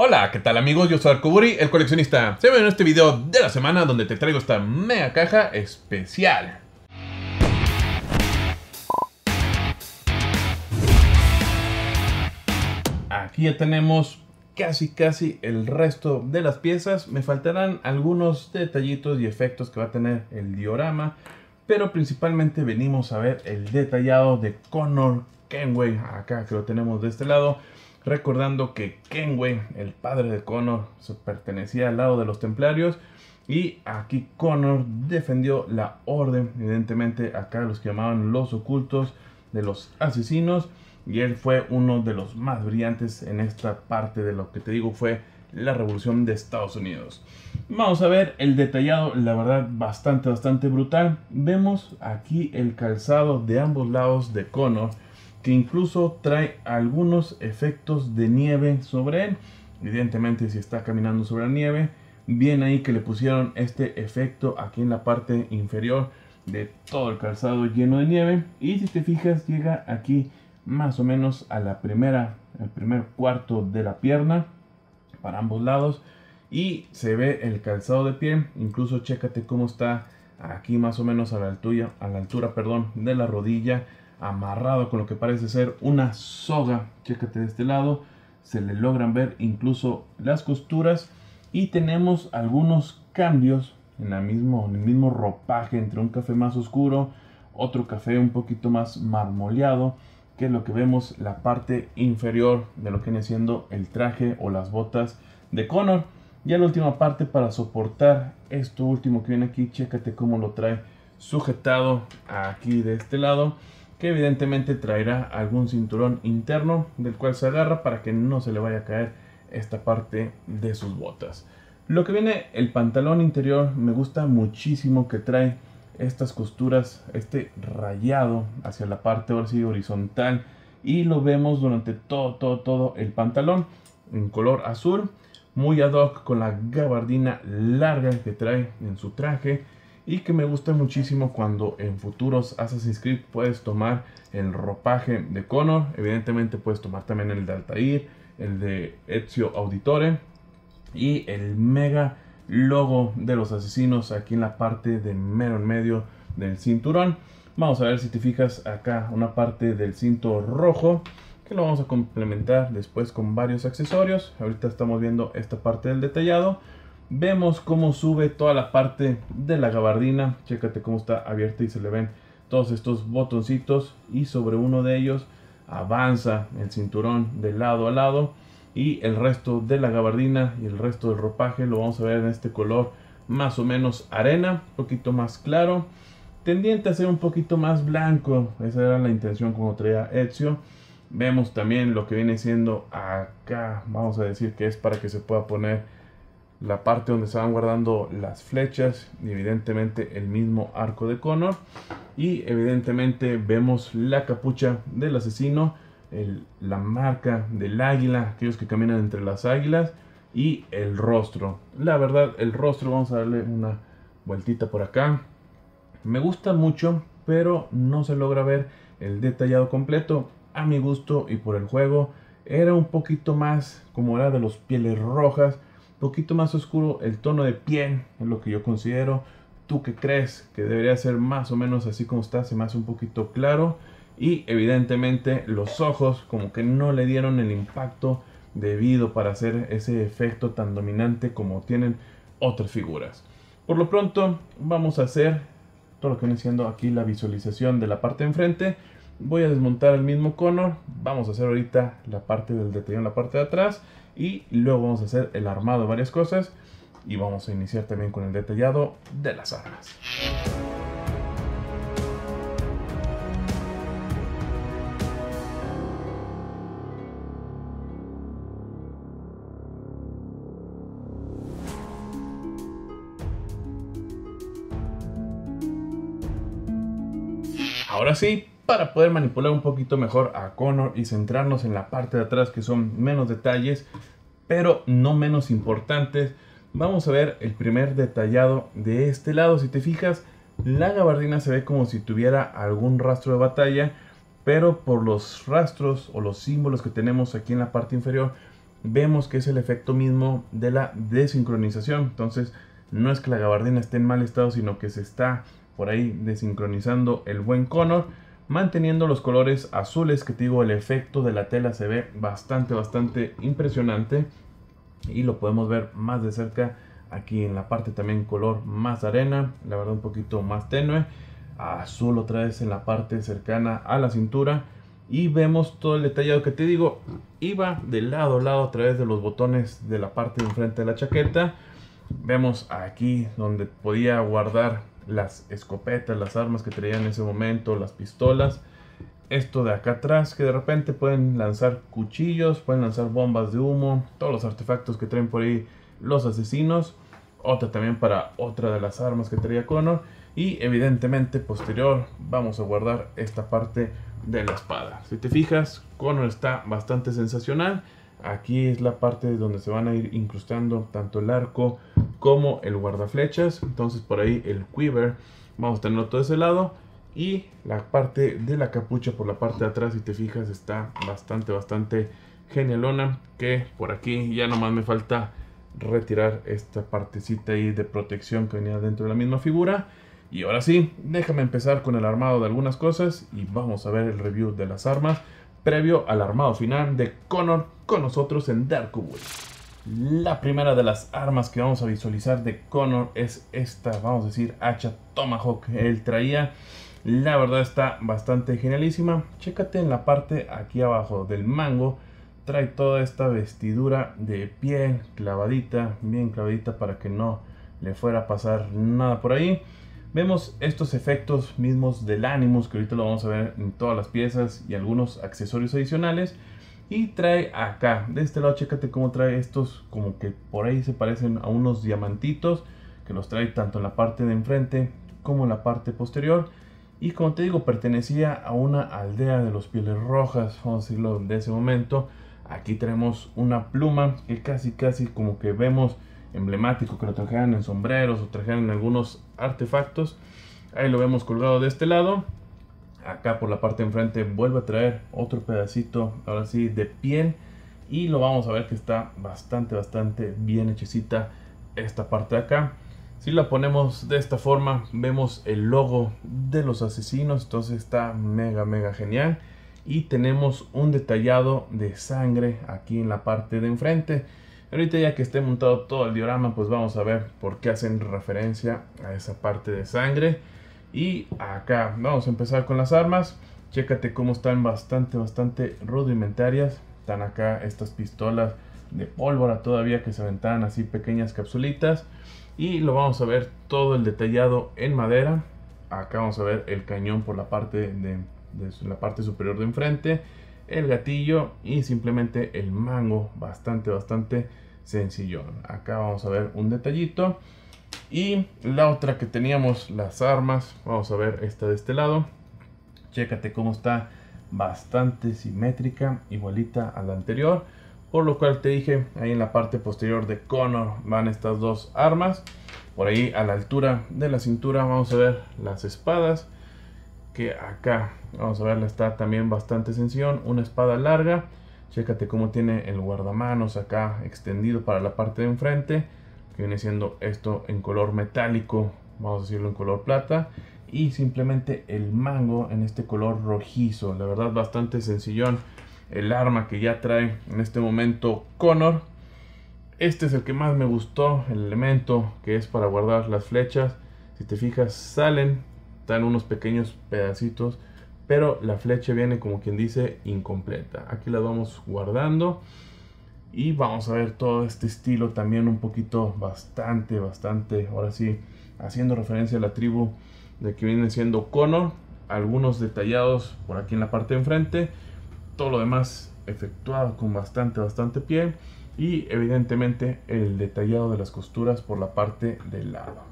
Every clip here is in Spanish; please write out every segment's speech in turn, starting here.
Hola, ¿qué tal amigos? Yo soy Buri, el coleccionista. Se ven en este video de la semana donde te traigo esta mega caja especial. Aquí ya tenemos casi casi el resto de las piezas. Me faltarán algunos detallitos y efectos que va a tener el diorama. Pero principalmente venimos a ver el detallado de Connor Kenway. Acá que lo tenemos de este lado recordando que Kenway, el padre de Connor, pertenecía al lado de los templarios y aquí Connor defendió la orden, evidentemente acá los llamaban los ocultos de los asesinos y él fue uno de los más brillantes en esta parte de lo que te digo fue la revolución de Estados Unidos. Vamos a ver el detallado, la verdad bastante, bastante brutal. Vemos aquí el calzado de ambos lados de Connor que incluso trae algunos efectos de nieve sobre él. Evidentemente si está caminando sobre la nieve, bien ahí que le pusieron este efecto aquí en la parte inferior de todo el calzado lleno de nieve. Y si te fijas llega aquí más o menos a la primera, el primer cuarto de la pierna para ambos lados y se ve el calzado de pie. Incluso chécate cómo está aquí más o menos a la altura, a la altura, perdón, de la rodilla amarrado con lo que parece ser una soga. Chécate de este lado, se le logran ver incluso las costuras y tenemos algunos cambios en, el mismo ropaje entre un café más oscuro, otro café un poquito más marmoleado, que es lo que vemos la parte inferior de lo que viene siendo el traje o las botas de Connor. Y la última parte para soportar esto último que viene aquí, chécate cómo lo trae sujetado aquí de este lado que evidentemente traerá algún cinturón interno del cual se agarra para que no se le vaya a caer esta parte de sus botas. Lo que viene el pantalón interior me gusta muchísimo que trae estas costuras, este rayado hacia la parte ahora horizontal y lo vemos durante todo, todo, todo el pantalón en color azul, muy ad hoc con la gabardina larga que trae en su traje y que me gusta muchísimo cuando en futuros Assassin's Creed puedes tomar el ropaje de Connor, evidentemente puedes tomar también el de Altair, el de Ezio Auditore y el mega logo de los asesinos aquí en la parte de mero en medio del cinturón. Vamos a ver si te fijas acá una parte del cinto rojo que lo vamos a complementar después con varios accesorios. Ahorita estamos viendo esta parte del detallado Vemos cómo sube toda la parte de la gabardina. Chécate cómo está abierta y se le ven todos estos botoncitos. Y sobre uno de ellos avanza el cinturón de lado a lado. Y el resto de la gabardina y el resto del ropaje lo vamos a ver en este color más o menos arena. Un poquito más claro. Tendiente a ser un poquito más blanco. Esa era la intención como traía Ezio. Vemos también lo que viene siendo acá. Vamos a decir que es para que se pueda poner la parte donde estaban guardando las flechas y evidentemente el mismo arco de Connor y evidentemente vemos la capucha del asesino la marca del águila aquellos que caminan entre las águilas y el rostro la verdad el rostro vamos a darle una vueltita por acá me gusta mucho pero no se logra ver el detallado completo a mi gusto y por el juego era un poquito más como la de los pieles rojas poquito más oscuro el tono de piel, es lo que yo considero. ¿Tú que crees? Que debería ser más o menos así como está, se me hace un poquito claro. Y evidentemente los ojos como que no le dieron el impacto debido para hacer ese efecto tan dominante como tienen otras figuras. Por lo pronto vamos a hacer todo lo que viene siendo aquí la visualización de la parte enfrente. Voy a desmontar el mismo cono. Vamos a hacer ahorita la parte del detalle en la parte de atrás y luego vamos a hacer el armado de varias cosas y vamos a iniciar también con el detallado de las armas. Ahora sí, para poder manipular un poquito mejor a Connor y centrarnos en la parte de atrás que son menos detalles, pero no menos importantes. Vamos a ver el primer detallado de este lado. Si te fijas, la gabardina se ve como si tuviera algún rastro de batalla, pero por los rastros o los símbolos que tenemos aquí en la parte inferior, vemos que es el efecto mismo de la desincronización. Entonces, no es que la gabardina esté en mal estado, sino que se está por ahí desincronizando el buen Connor manteniendo los colores azules que te digo el efecto de la tela se ve bastante bastante impresionante y lo podemos ver más de cerca aquí en la parte también color más arena la verdad un poquito más tenue azul otra vez en la parte cercana a la cintura y vemos todo el detallado que te digo iba de lado a lado a través de los botones de la parte de enfrente de la chaqueta vemos aquí donde podía guardar las escopetas, las armas que traían en ese momento, las pistolas. Esto de acá atrás, que de repente pueden lanzar cuchillos, pueden lanzar bombas de humo, todos los artefactos que traen por ahí los asesinos. Otra también para otra de las armas que traía Connor. Y evidentemente posterior vamos a guardar esta parte de la espada. Si te fijas, Connor está bastante sensacional. Aquí es la parte donde se van a ir incrustando tanto el arco como el guardaflechas. Entonces por ahí el quiver vamos a tenerlo todo ese lado. Y la parte de la capucha por la parte de atrás, si te fijas, está bastante, bastante genialona. Que por aquí ya nomás me falta retirar esta partecita ahí de protección que venía dentro de la misma figura. Y ahora sí, déjame empezar con el armado de algunas cosas y vamos a ver el review de las armas previo al armado final de Connor con nosotros en Dark Darkwood. La primera de las armas que vamos a visualizar de Connor es esta, vamos a decir, hacha Tomahawk. Él traía, la verdad está bastante genialísima. Chécate en la parte aquí abajo del mango. Trae toda esta vestidura de piel clavadita, bien clavadita para que no le fuera a pasar nada por ahí. Vemos estos efectos mismos del Animus que ahorita lo vamos a ver en todas las piezas y algunos accesorios adicionales. Y trae acá, de este lado, chécate cómo trae estos, como que por ahí se parecen a unos diamantitos, que los trae tanto en la parte de enfrente como en la parte posterior. Y como te digo, pertenecía a una aldea de los pieles rojas, vamos a decirlo de ese momento. Aquí tenemos una pluma que casi casi como que vemos emblemático que lo trajeran en sombreros o trajeran en algunos artefactos. Ahí lo vemos colgado de este lado acá por la parte de enfrente vuelve a traer otro pedacito, ahora sí, de piel. Y lo vamos a ver que está bastante, bastante bien hechecita esta parte de acá. Si la ponemos de esta forma, vemos el logo de los asesinos. Entonces está mega, mega genial. Y tenemos un detallado de sangre aquí en la parte de enfrente. Ahorita ya que esté montado todo el diorama, pues vamos a ver por qué hacen referencia a esa parte de sangre. Y acá vamos a empezar con las armas. Chécate cómo están bastante, bastante rudimentarias. Están acá estas pistolas de pólvora todavía que se aventaban así pequeñas capsulitas. Y lo vamos a ver todo el detallado en madera. Acá vamos a ver el cañón por la parte, la parte superior de enfrente. El gatillo y simplemente el mango. Bastante, bastante sencillo. Acá vamos a ver un detallito. Y la otra que teníamos, las armas. Vamos a ver esta de este lado. Chécate cómo está bastante simétrica, igualita a la anterior. Por lo cual te dije, ahí en la parte posterior de Connor van estas dos armas. Por ahí a la altura de la cintura vamos a ver las espadas. Que acá, vamos a verla, está también bastante sencillón. Una espada larga. Chécate cómo tiene el guardamanos acá extendido para la parte de enfrente viene siendo esto en color metálico, vamos a decirlo en color plata, y simplemente el mango en este color rojizo, la verdad bastante sencillón el arma que ya trae en este momento Connor. Este es el que más me gustó, el elemento que es para guardar las flechas. Si te fijas salen, están unos pequeños pedacitos, pero la flecha viene como quien dice incompleta. Aquí la vamos guardando. Y vamos a ver todo este estilo también un poquito bastante, bastante, ahora sí, haciendo referencia a la tribu de que viene siendo Connor. Algunos detallados por aquí en la parte de enfrente. Todo lo demás efectuado con bastante, bastante piel. Y evidentemente el detallado de las costuras por la parte del lado.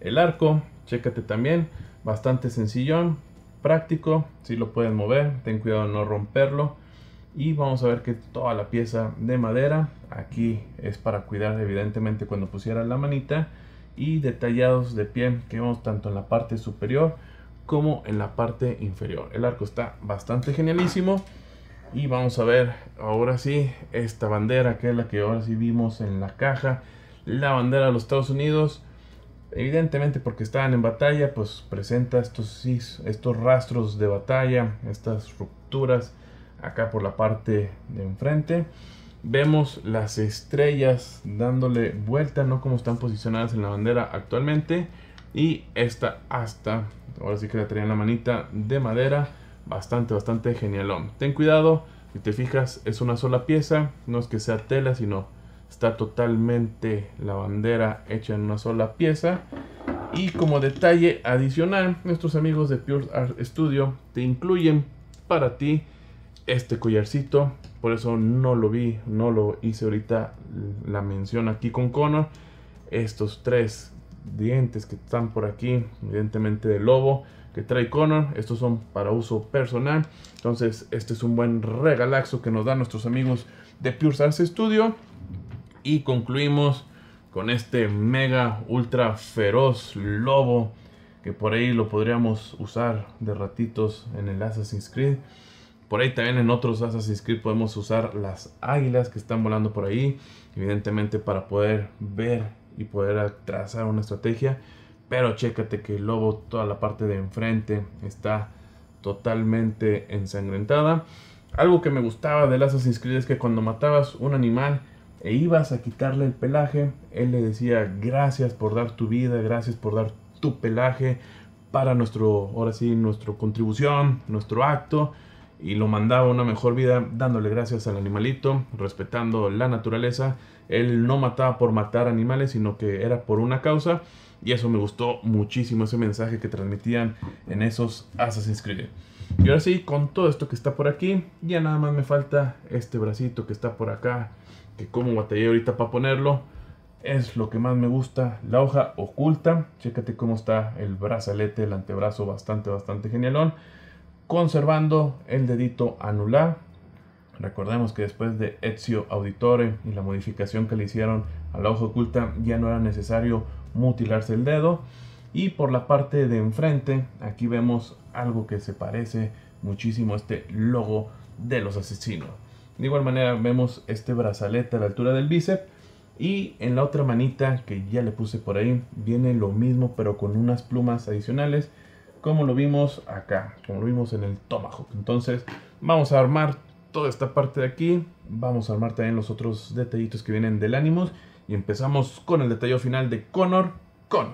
El arco, chécate también, bastante sencillón, práctico. Si lo puedes mover, ten cuidado de no romperlo y vamos a ver que toda la pieza de madera aquí es para cuidar evidentemente cuando pusiera la manita y detallados de pie que vemos tanto en la parte superior como en la parte inferior el arco está bastante genialísimo y vamos a ver ahora sí esta bandera que es la que ahora sí vimos en la caja la bandera de los Estados Unidos evidentemente porque estaban en batalla pues presenta estos, estos rastros de batalla estas rupturas acá por la parte de enfrente. Vemos las estrellas dándole vuelta, no como están posicionadas en la bandera actualmente. Y esta hasta. ahora sí que la en la manita de madera, bastante, bastante genialón. Ten cuidado, si te fijas, es una sola pieza, no es que sea tela, sino está totalmente la bandera hecha en una sola pieza. Y como detalle adicional, nuestros amigos de Pure Art Studio te incluyen para ti este collarcito. Por eso no lo vi, no lo hice ahorita la mención aquí con Connor. Estos tres dientes que están por aquí, evidentemente de lobo que trae Connor. Estos son para uso personal. Entonces, este es un buen regalaxo que nos dan nuestros amigos de Pure Sars Studio. Y concluimos con este mega ultra feroz lobo que por ahí lo podríamos usar de ratitos en el Assassin's Creed. Por ahí también en otros Assassin's Creed podemos usar las águilas que están volando por ahí, evidentemente para poder ver y poder trazar una estrategia. Pero chécate que el lobo, toda la parte de enfrente, está totalmente ensangrentada. Algo que me gustaba de Assassin's Creed es que cuando matabas un animal e ibas a quitarle el pelaje, él le decía gracias por dar tu vida, gracias por dar tu pelaje para nuestro, ahora sí, nuestra contribución, nuestro acto y lo mandaba a una mejor vida dándole gracias al animalito, respetando la naturaleza. Él no mataba por matar animales, sino que era por una causa. Y eso me gustó muchísimo, ese mensaje que transmitían en esos asas Creed. Y ahora sí, con todo esto que está por aquí, ya nada más me falta este bracito que está por acá, que como batallé ahorita para ponerlo, es lo que más me gusta, la hoja oculta. Chécate cómo está el brazalete, el antebrazo, bastante, bastante genialón conservando el dedito anular. Recordemos que después de Ezio Auditore y la modificación que le hicieron a la hoja oculta ya no era necesario mutilarse el dedo. Y por la parte de enfrente, aquí vemos algo que se parece muchísimo a este logo de los asesinos. De igual manera vemos este brazalete a la altura del bíceps y en la otra manita que ya le puse por ahí viene lo mismo pero con unas plumas adicionales como lo vimos acá, como lo vimos en el Tomahawk. Entonces vamos a armar toda esta parte de aquí, vamos a armar también los otros detallitos que vienen del Animus y empezamos con el detalle final de Connor con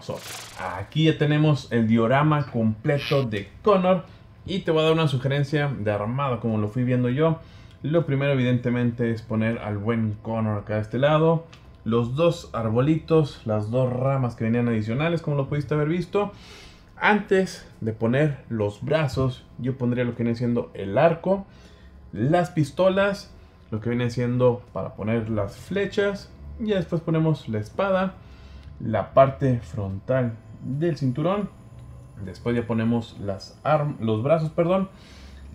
Aquí ya tenemos el diorama completo de Connor y te voy a dar una sugerencia de armado como lo fui viendo yo. Lo primero evidentemente es poner al buen Connor acá de este lado. Los dos arbolitos, las dos ramas que venían adicionales como lo pudiste haber visto. Antes de poner los brazos, yo pondría lo que viene siendo el arco, las pistolas, lo que viene siendo para poner las flechas, y después ponemos la espada, la parte frontal del cinturón, después ya ponemos las los brazos, perdón,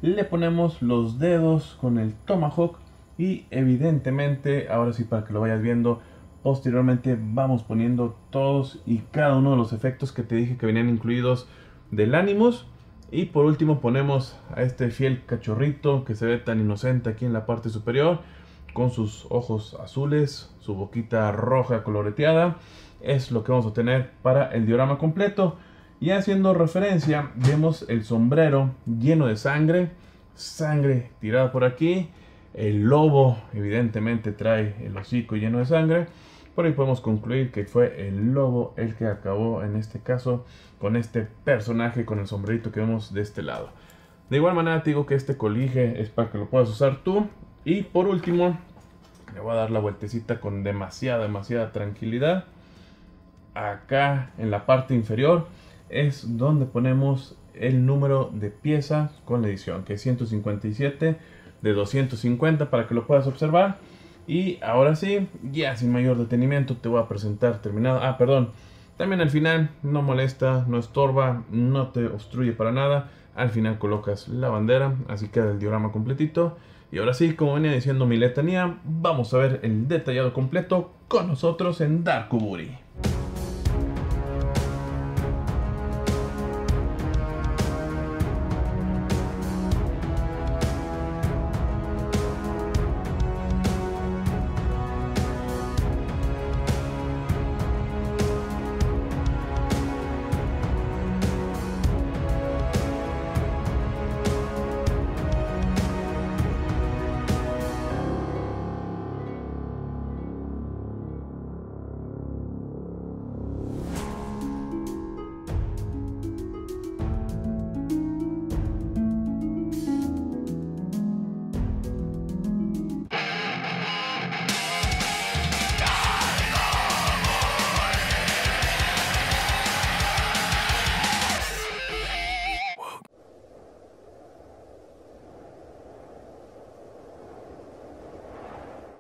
le ponemos los dedos con el tomahawk y evidentemente, ahora sí para que lo vayas viendo, Posteriormente vamos poniendo todos y cada uno de los efectos que te dije que venían incluidos del ánimos Y por último ponemos a este fiel cachorrito que se ve tan inocente aquí en la parte superior. Con sus ojos azules, su boquita roja coloreteada. Es lo que vamos a tener para el diorama completo. Y haciendo referencia, vemos el sombrero lleno de sangre. Sangre tirada por aquí. El lobo evidentemente trae el hocico lleno de sangre. Por ahí podemos concluir que fue el lobo el que acabó en este caso con este personaje, con el sombrerito que vemos de este lado. De igual manera te digo que este colige es para que lo puedas usar tú. Y por último, le voy a dar la vueltecita con demasiada, demasiada tranquilidad. Acá en la parte inferior es donde ponemos el número de piezas con la edición, que es 157 de 250 para que lo puedas observar. Y ahora sí, ya sin mayor detenimiento te voy a presentar terminado. Ah, perdón. También al final no molesta, no estorba, no te obstruye para nada. Al final colocas la bandera, así queda el diorama completito. Y ahora sí, como venía diciendo mi letanía, vamos a ver el detallado completo con nosotros en Darkuburi.